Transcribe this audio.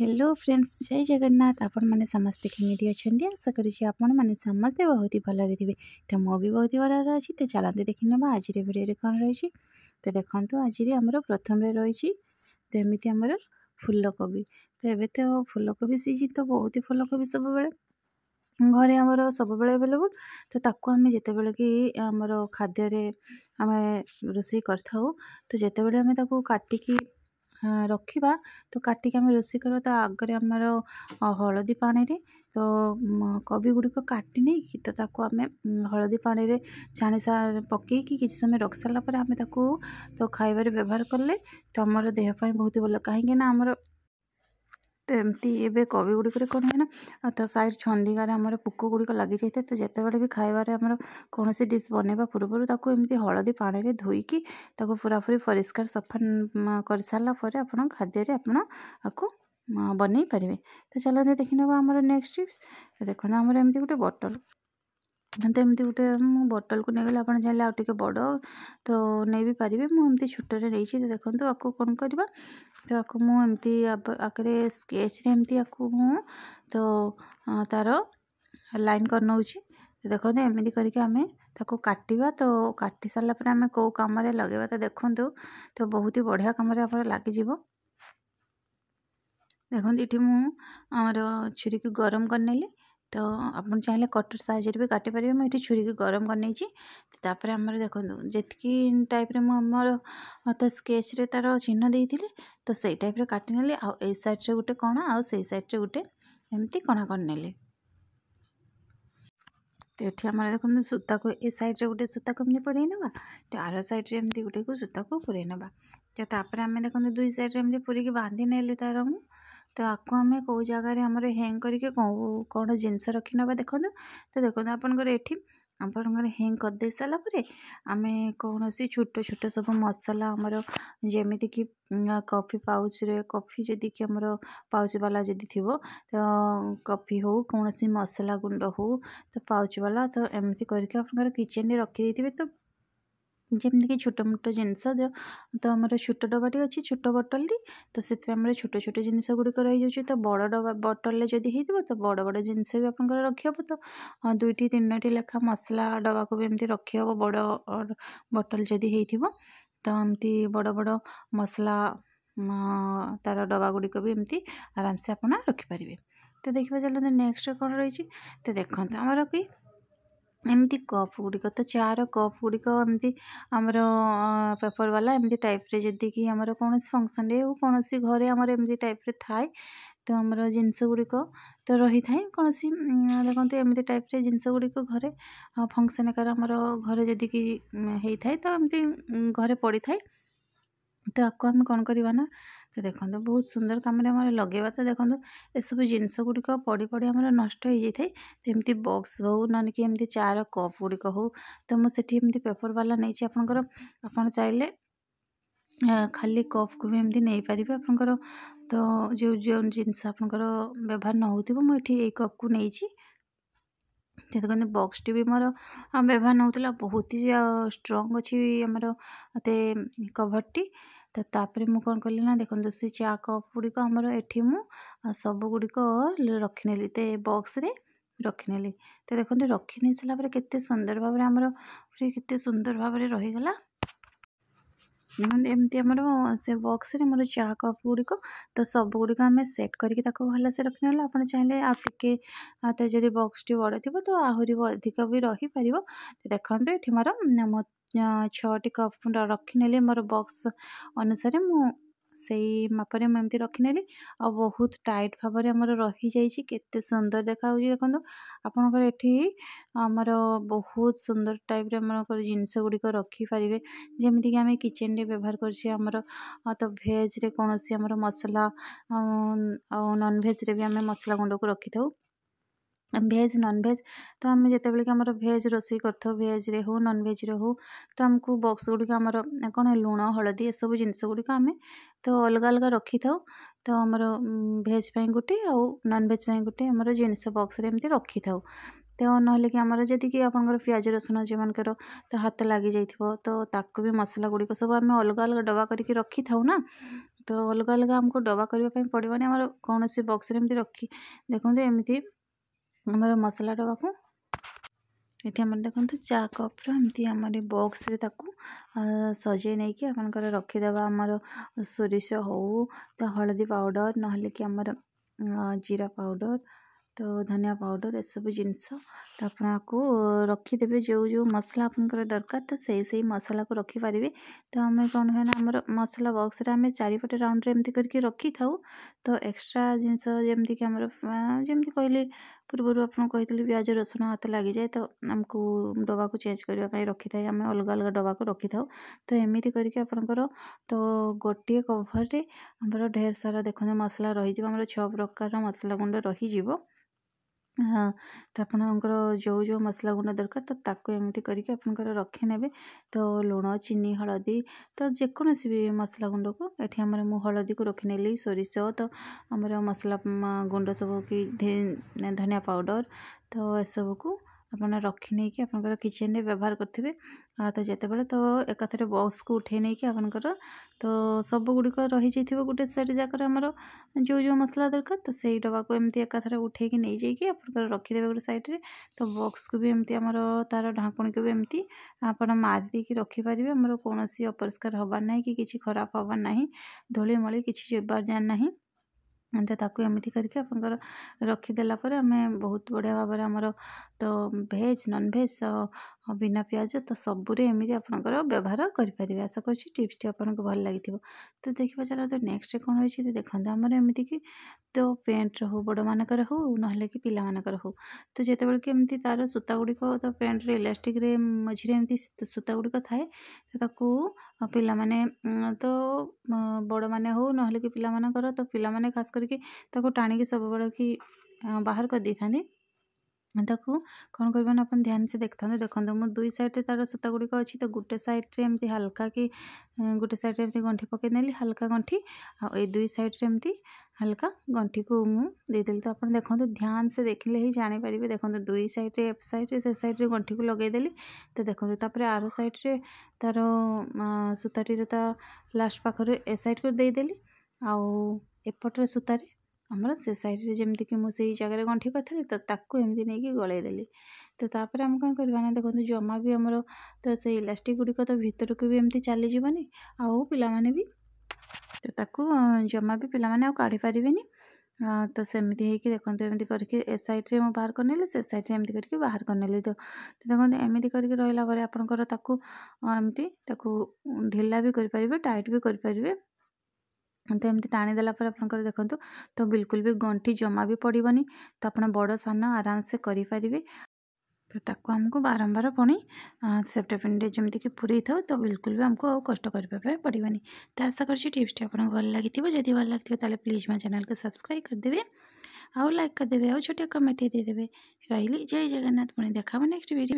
hello friends ଜୟ ଜଗନ୍ନାଥ ଆପଣମାନେ ସମସ୍ତେ କେମିତି ଅଛନ୍ତି ଆଶା କରୁଛି ଆପଣମାନେ ସମସ୍ତେ ବହୁତ ଭଲରେ ଥିବେ ତ ମୁଁ ବି ବହୁତ ଭଲରେ ଅଛି ତ ଚାଲନ୍ତୁ ଦେଖିନେବା ଆଜିର ଭିଡ଼ିଓରେ କ'ଣ ରହିଛି ତ ଦେଖନ୍ତୁ ଆଜିରେ ଆମର ପ୍ରଥମରେ ରହିଛି ତ ଏମିତି ଆମର ଫୁଲକୋବି ତ ଏବେ ତ ଫୁଲକୋବି ସିଜିନ୍ ତ ବହୁତ ଫୁଲକୋବି ସବୁବେଳେ ଘରେ ଆମର ସବୁବେଳେ ଆଭେଲେବୁଲ୍ ତ ତାକୁ ଆମେ ଯେତେବେଳେ କି ଆମର ଖାଦ୍ୟରେ ଆମେ ରୋଷେଇ କରିଥାଉ ତ ଯେତେବେଳେ ଆମେ ତାକୁ କାଟିକି ରଖିବା ତ କାଟିକି ଆମେ ରୋଷେଇ କରିବା ତା ଆଗରେ ଆମର ହଳଦୀ ପାଣିରେ ତ କୋବି ଗୁଡ଼ିକ କାଟି ନେଇକି ତ ତାକୁ ଆମେ ହଳଦୀ ପାଣିରେ ଛାଣି ପକାଇକି କିଛି ସମୟ ରଖି ସାରିଲା ପରେ ଆମେ ତାକୁ ତ ଖାଇବାରେ ବ୍ୟବହାର କଲେ ତ ଆମର ଦେହ ପାଇଁ ବହୁତ ଭଲ କାହିଁକି ନା ଆମର ଏମିତି ଏବେ କୋବି ଗୁଡ଼ିକରେ କ'ଣ ହୁଏ ନା ତା ସାଇଡ଼୍ ଛନ୍ଦିଗାରେ ଆମର ପୋକ ଗୁଡ଼ିକ ଲାଗିଯାଇଥାଏ ତ ଯେତେବେଳେ ବି ଖାଇବାରେ ଆମର କୌଣସି ଡିସ୍ ବନେଇବା ପୂର୍ବରୁ ତାକୁ ଏମିତି ହଳଦୀ ପାଣିରେ ଧୋଇକି ତାକୁ ପୁରାପୁରି ପରିଷ୍କାର ସଫା କରିସାରିଲା ପରେ ଆପଣ ଖାଦ୍ୟରେ ଆପଣ ଆକୁ ବନେଇ ପାରିବେ ତ ଚାଲନ୍ତୁ ଦେଖିନେବା ଆମର ନେକ୍ସଟ ଟିପ୍ସ ଦେଖନ୍ତୁ ଆମର ଏମିତି ଗୋଟେ ବଟଲ୍ ତ ଏମିତି ଗୋଟେ ମୁଁ ବଟଲ୍କୁ ନେଇଗଲେ ଆପଣ ଚାହିଁଲେ ଆଉ ଟିକେ ବଡ଼ ତ ନେଇ ବି ପାରିବେ ମୁଁ ଏମିତି ଛୋଟରେ ନେଇଛି ତ ଦେଖନ୍ତୁ ଆକୁ କ'ଣ କରିବା ତ ଆକୁ ମୁଁ ଏମିତି ଆଗରେ ସ୍କେଚ୍ରେ ଏମିତି ଆକୁ ମୁଁ ତ ତା'ର ଲାଇନ୍ କରିନେଉଛି ଦେଖନ୍ତୁ ଏମିତି କରିକି ଆମେ ତାକୁ କାଟିବା ତ କାଟି ସାରିଲା ପରେ ଆମେ କେଉଁ କାମରେ ଲଗାଇବା ତ ଦେଖନ୍ତୁ ତ ବହୁତ ହି ବଢ଼ିଆ କାମରେ ଆମର ଲାଗିଯିବ ଦେଖନ୍ତୁ ଏଠି ମୁଁ ଆମର ଛୁରୀକୁ ଗରମ କରିନେଲି ତ ଆପଣ ଚାହିଁଲେ କଟର୍ ସାହାଯ୍ୟରେ ବି କାଟିପାରିବେ ମୁଁ ଏଠି ଛୁରୀକୁ ଗରମ କରିନେଇଛି ତା'ପରେ ଆମର ଦେଖନ୍ତୁ ଯେତିକି ଟାଇପ୍ରେ ମୁଁ ଆମର ତ ସ୍କେଚ୍ରେ ତା'ର ଚିହ୍ନ ଦେଇଥିଲି ତ ସେଇ ଟାଇପ୍ରେ କାଟିନେଲି ଆଉ ଏଇ ସାଇଡ଼୍ରେ ଗୋଟେ କଣ ଆଉ ସେଇ ସାଇଡ଼୍ରେ ଗୋଟେ ଏମିତି କଣା କରିନେଲି ତ ଏଠି ଆମର ଦେଖନ୍ତୁ ସୂତାକୁ ଏ ସାଇଡ଼୍ରେ ଗୋଟେ ସୂତାକୁ ଏମିତି ପୁରେଇ ନେବା ତ ଆର ସାଇଡ଼୍ରେ ଏମିତି ଗୋଟେକୁ ସୂତାକୁ ପୁରେଇ ନେବା ତ ତା'ପରେ ଆମେ ଦେଖନ୍ତୁ ଦୁଇ ସାଇଡ଼୍ରେ ଏମିତି ପୁରେଇକି ବାନ୍ଧି ନେଲି ତା'ର ମୁଁ ତ ଆକୁ ଆମେ କେଉଁ ଜାଗାରେ ଆମର ହ୍ୟାଙ୍ଗ୍ କରିକି କେଉଁ କ'ଣ ଜିନିଷ ରଖିନେବା ଦେଖନ୍ତୁ ତ ଦେଖନ୍ତୁ ଆପଣଙ୍କର ଏଠି ଆପଣଙ୍କର ହ୍ୟାଙ୍ଗ୍ କରିଦେଇ ସାରିଲା ପରେ ଆମେ କୌଣସି ଛୋଟ ଛୋଟ ସବୁ ମସଲା ଆମର ଯେମିତିକି କଫି ପାଉଚ୍ରେ କଫି ଯଦି କି ଆମର ପାଉଚ୍ବାଲା ଯଦି ଥିବ ତ କଫି ହଉ କୌଣସି ମସଲା ଗୁଣ୍ଡ ହେଉ ତ ପାଉଚବାଲା ତ ଏମିତି କରିକି ଆପଣଙ୍କର କିଚେନ୍ରେ ରଖିଦେଇଥିବେ ତ ଯେମିତିକି ଛୋଟ ମୋଟ ଜିନିଷ ତ ଆମର ଛୋଟ ଡବାଟି ଅଛି ଛୋଟ ବଟଲ୍ଟି ତ ସେଥିପାଇଁ ଆମର ଛୋଟ ଛୋଟ ଜିନିଷ ଗୁଡ଼ିକ ରହିଯାଉଛି ତ ବଡ଼ ଡବା ବଟଲ୍ରେ ଯଦି ହେଇଥିବ ତ ବଡ଼ ବଡ଼ ଜିନିଷ ବି ଆପଣଙ୍କର ରଖିହେବ ତ ଦୁଇଟି ତିନୋଟି ଲେଖା ମସଲା ଡବାକୁ ବି ଏମିତି ରଖିହେବ ବଡ଼ ବଟଲ୍ ଯଦି ହେଇଥିବ ତ ଏମିତି ବଡ଼ ବଡ଼ ମସଲା ତା'ର ଡବା ଗୁଡ଼ିକ ବି ଏମିତି ଆରାମସେ ଆପଣ ରଖିପାରିବେ ତ ଦେଖିବା ଚାଲନ୍ତୁ ନେକ୍ସଟ କ'ଣ ରହିଛି ତ ଦେଖନ୍ତୁ ଆମର କି ଏମିତି କପ୍ ଗୁଡ଼ିକ ତ ଚା'ର କପ୍ ଗୁଡ଼ିକ ଏମିତି ଆମର ପେପର୍ ବାଲା ଏମିତି ଟାଇପ୍ରେ ଯଦି କି ଆମର କୌଣସି ଫଙ୍କସନ୍ରେ ହେଉ କୌଣସି ଘରେ ଆମର ଏମିତି ଟାଇପ୍ରେ ଥାଏ ତ ଆମର ଜିନିଷ ଗୁଡ଼ିକ ତ ରହିଥାଏ କୌଣସି ଦେଖନ୍ତୁ ଏମିତି ଟାଇପ୍ରେ ଜିନିଷ ଗୁଡ଼ିକ ଘରେ ଫଙ୍କସନ୍ ଆକାର ଆମର ଘରେ ଯଦି କି ହେଇଥାଏ ତ ଏମିତି ଘରେ ପଡ଼ିଥାଏ ତ ଆକୁ ଆମେ କ'ଣ କରିବା ନା ତ ଦେଖନ୍ତୁ ବହୁତ ସୁନ୍ଦର କାମରେ ଆମର ଲଗେଇବା ତ ଦେଖନ୍ତୁ ଏସବୁ ଜିନିଷ ଗୁଡ଼ିକ ପଡ଼ି ପଡ଼ି ଆମର ନଷ୍ଟ ହେଇଯାଇଥାଏ ଯେମିତି ବକ୍ସ ହେଉ ନହେଲେ କି ଏମିତି ଚା'ର କପ୍ ଗୁଡ଼ିକ ହେଉ ତ ମୁଁ ସେଠି ଏମିତି ପେପରବାଲା ନେଇଛି ଆପଣଙ୍କର ଆପଣ ଚାହିଁଲେ ଖାଲି କପ୍କୁ ବି ଏମିତି ନେଇପାରିବେ ଆପଣଙ୍କର ତ ଯେଉଁ ଯେଉଁ ଜିନିଷ ଆପଣଙ୍କର ବ୍ୟବହାର ନ ହେଉଥିବ ମୁଁ ଏଠି ଏଇ କପ୍କୁ ନେଇଛି ସେଥିପାଇଁ ବକ୍ସଟି ବି ମୋର ବ୍ୟବହାର ନ ହେଉଥିଲା ବହୁତ ହିଁ ଷ୍ଟ୍ରଙ୍ଗ ଅଛି ଆମର ମୋତେ କଭର୍ଟି ତ ତା'ପରେ ମୁଁ କ'ଣ କଲି ନା ଦେଖନ୍ତୁ ସେ ଚା କପ୍ ଗୁଡ଼ିକ ଆମର ଏଠି ମୁଁ ସବୁଗୁଡ଼ିକ ରଖିନେଲି ତେ ବକ୍ସରେ ରଖିନେଲି ତ ଦେଖନ୍ତୁ ରଖିନେଇ ସାରିଲା ପରେ କେତେ ସୁନ୍ଦର ଭାବରେ ଆମର କେତେ ସୁନ୍ଦର ଭାବରେ ରହିଗଲା ଏମିତି ଆମର ସେ ବକ୍ସରେ ମୋର ଚା କପ୍ ଗୁଡ଼ିକ ତ ସବୁଗୁଡ଼ିକ ଆମେ ସେଟ୍ କରିକି ତାକୁ ଭଲସେ ରଖିନେଲୁ ଆପଣ ଚାହିଁଲେ ଆଉ ଟିକେ ତ ଯଦି ବକ୍ସଟି ବଡ଼ ଥିବ ତ ଆହୁରି ଅଧିକ ବି ରହିପାରିବ ଦେଖନ୍ତୁ ଏଠି ମୋର छटी कप रखने मोर बक्स अनुसार मु से मुझे रखने बहुत टाइट भाव रही जाते सुंदर देखा देखो आपणकर बहुत सुंदर टाइप जिनस गुड़िक रखिपारे जमीक आम किचेन व्यवहार कर तो रे कौन आम मसला नन भेज रे भी आम मसला गुंड को रखि था भेज भेज तो आम जो बार भेज रोष कर भेज्रे हूँ नॉनवेज़रे हो तो आमको बक्स गुड़ी आमर कौन लुण हलदी एस सब जिनस गुड़ी आम तो अलग अलग रखी था तो भेज पर गोटे आउ नॉनवेज नन गोटे आम जिनस बक्स रखी था तो ना कि आम जी कि आप पिज रसुण जो मर तो हाथ लग जा तो भी मसला गुड़िक सब आम अलग अलग डबा कर रखी था ना तो अलग अलग आमको डबा करने पड़वानी आम कौन सी बक्स रखी देखते एमती ଆମର ମସଲା ଦେବାକୁ ଏଠି ଆମର ଦେଖନ୍ତୁ ଚା କପ୍ର ଏମିତି ଆମର ବକ୍ସରେ ତାକୁ ସଜେଇ ନେଇକି ଆପଣଙ୍କର ରଖିଦେବା ଆମର ସୋରିଷ ହଉ ତ ହଳଦୀ ପାଉଡ଼ର୍ ନହେଲେ କି ଆମର ଜିରା ପାଉଡ଼ର୍ ତ ଧନିଆ ପାଉଡ଼ର ଏସବୁ ଜିନିଷ ତ ଆପଣ ଆକୁ ରଖିଦେବେ ଯେଉଁ ଯେଉଁ ମସଲା ଆପଣଙ୍କର ଦରକାର ତ ସେଇ ସେଇ ମସଲାକୁ ରଖିପାରିବେ ତ ଆମେ କ'ଣ ହୁଏ ନା ଆମର ମସଲା ବକ୍ସରେ ଆମେ ଚାରିପଟେ ରାଉଣ୍ଡରେ ଏମିତି କରିକି ରଖିଥାଉ ତ ଏକ୍ସଟ୍ରା ଜିନିଷ ଯେମିତିକି ଆମର ଯେମିତି କହିଲି ପୂର୍ବରୁ ଆପଣଙ୍କୁ କହିଥିଲି ପିଆଜ ରସୁଣ ହାତ ଲାଗିଯାଏ ତ ଆମକୁ ଡବାକୁ ଚେଞ୍ଜ କରିବା ପାଇଁ ରଖିଥାଏ ଆମେ ଅଲଗା ଅଲଗା ଡବାକୁ ରଖିଥାଉ ତ ଏମିତି କରିକି ଆପଣଙ୍କର ତ ଗୋଟିଏ କଭରରେ ଆମର ଢେର ସାରା ଦେଖନ୍ତୁ ମସଲା ରହିଯିବ ଆମର ଛଅ ପ୍ରକାରର ମସଲା ଗୁଣ୍ଡ ରହିଯିବ हाँ, तो आपण जो जो मसला गुंड दरकार तो ताको एमती कर आपंकर रखिने तो लुण चीनी हलदी तो जेकोसी भी मसला गुंड को ये मुझे हलदी को रखने ली सोरस तो आम मसला गुंड सब कि धनिया पाउडर तो यह सबको ଆପଣ ରଖି ନେଇକି ଆପଣଙ୍କର କିଚେନ୍ରେ ବ୍ୟବହାର କରିଥିବେ ତ ଯେତେବେଳେ ତ ଏକାଥରେ ବକ୍ସକୁ ଉଠାଇ ନେଇକି ଆପଣଙ୍କର ତ ସବୁଗୁଡ଼ିକ ରହିଯାଇଥିବ ଗୋଟେ ସେଟ୍ ଯାକରେ ଆମର ଯେଉଁ ଯେଉଁ ମସଲା ଦରକାର ତ ସେଇ ଡବାକୁ ଏମିତି ଏକାଥରେ ଉଠାଇକି ନେଇଯାଇକି ଆପଣଙ୍କର ରଖିଦେବେ ଗୋଟେ ସାଇଡ଼୍ରେ ତ ବକ୍ସକୁ ବି ଏମିତି ଆମର ତା'ର ଢାଙ୍କୁଣିକୁ ବି ଏମିତି ଆପଣ ମାରି ଦେଇକି ରଖିପାରିବେ ଆମର କୌଣସି ଅପରିଷ୍କାର ହେବାର ନାହିଁ କି କିଛି ଖରାପ ହେବାର ନାହିଁ ଧୂଳିମଳି କିଛି ଯିବାର ନାହିଁ ଏମିତି ତାକୁ ଏମିତି କରିକି ଆପଣଙ୍କର ରଖିଦେଲା ପରେ ଆମେ ବହୁତ ବଢ଼ିଆ ଭାବରେ ଆମର ତ ଭେଜ୍ ନନଭେଜ୍ बिना प्याज तो सबुरे एमती आपर व्यवहार करें आशा करिप्स टी आपको भल लगे तो देखा चलो नेक्स्ट कौन रही है देखते आमर एमती कि तो पेन्ट्रे हूँ बड़ मान हो ना कि पिला मानकर हो तो जिते बड़े कि तार सूता गुड़िक तो पेन्ट्रे इलास्टिक मझे एम सूता गुड़िक थाए तो पाने तो बड़ मैने ना कि पिला मानकर तो पिला खास करके टाणी सब बड़ कि बाहर कर दे था ତାକୁ କ'ଣ କରିବା ନା ଆପଣ ଧ୍ୟାନସେ ଦେଖିଥାନ୍ତୁ ଦେଖନ୍ତୁ ମୁଁ ଦୁଇ ସାଇଡ଼୍ରେ ତା'ର ସୂତା ଗୁଡ଼ିକ ଅଛି ତ ଗୋଟେ ସାଇଡ଼୍ରେ ଏମିତି ହାଲକା କି ଗୋଟେ ସାଇଡ଼୍ରେ ଏମିତି ଗଣ୍ଠି ପକେଇ ନେଲି ହାଲକା ଗଣ୍ଠି ଆଉ ଏଇ ଦୁଇ ସାଇଡ଼୍ରେ ଏମିତି ହାଲକା ଗଣ୍ଠିକୁ ମୁଁ ଦେଇଦେଲି ତ ଆପଣ ଦେଖନ୍ତୁ ଧ୍ୟାନସେ ଦେଖିଲେ ହିଁ ଜାଣିପାରିବେ ଦେଖନ୍ତୁ ଦୁଇ ସାଇଡ଼୍ରେ ଏଫ୍ ସାଇଡ଼୍ରେ ସେ ସାଇଡ଼୍ରେ ଗଣ୍ଠିକୁ ଲଗାଇଦେଲି ତ ଦେଖନ୍ତୁ ତାପରେ ଆର ସାଇଡ଼୍ରେ ତା'ର ସୂତାଟିର ତା ଲାଷ୍ଟ ପାଖରେ ଏ ସାଇଡ଼୍କୁ ଦେଇଦେଲି ଆଉ ଏପଟରେ ସୂତାରେ ଆମର ସେ ସାଇଡ଼୍ରେ ଯେମିତିକି ମୁଁ ସେଇ ଜାଗାରେ ଗଣ୍ଠି କରିଥିଲି ତ ତାକୁ ଏମିତି ନେଇକି ଗଳେଇ ଦେଲି ତ ତା'ପରେ ଆମେ କ'ଣ କରିବା ନା ଦେଖନ୍ତୁ ଜମା ବି ଆମର ତ ସେଇ ଇଲାଷ୍ଟିକ୍ ଗୁଡ଼ିକ ତ ଭିତରକୁ ବି ଏମିତି ଚାଲିଯିବନି ଆଉ ପିଲାମାନେ ବି ତ ତାକୁ ଜମା ବି ପିଲାମାନେ ଆଉ କାଢ଼ି ପାରିବେନି ତ ସେମିତି ହେଇକି ଦେଖନ୍ତୁ ଏମିତି କରିକି ଏ ସାଇଡ଼୍ରେ ମୁଁ ବାହାର କରିନେଲି ସେ ସାଇଡ଼୍ରେ ଏମିତି କରିକି ବାହାର କରିନେଲି ତ ଦେଖନ୍ତୁ ଏମିତି କରିକି ରହିଲା ପରେ ଆପଣଙ୍କର ତାକୁ ଏମିତି ତାକୁ ଢିଲା ବି କରିପାରିବେ ଟାଇଟ୍ ବି କରିପାରିବେ तो एमती टाणीदेला आपंकर देखो तो बिल्कुल भी गंठी जमा भी पड़वन तो आप बड़ सान आराम से करपरि तो आमको बारंबार पुणी सेफ्ट पिंडे जमीक पूरी था तो बिल्कुल भी आमको कष्ट पड़वन तो आशा करिप्स भल लगी जदि भल लगे तो प्लीज मो चेल को सब्सक्राइब करदे आउ लाइक करदे आउ छोटे कमेंट देदेवे रही जय जगन्नाथ पुणी देखा नेक्स्ट भिड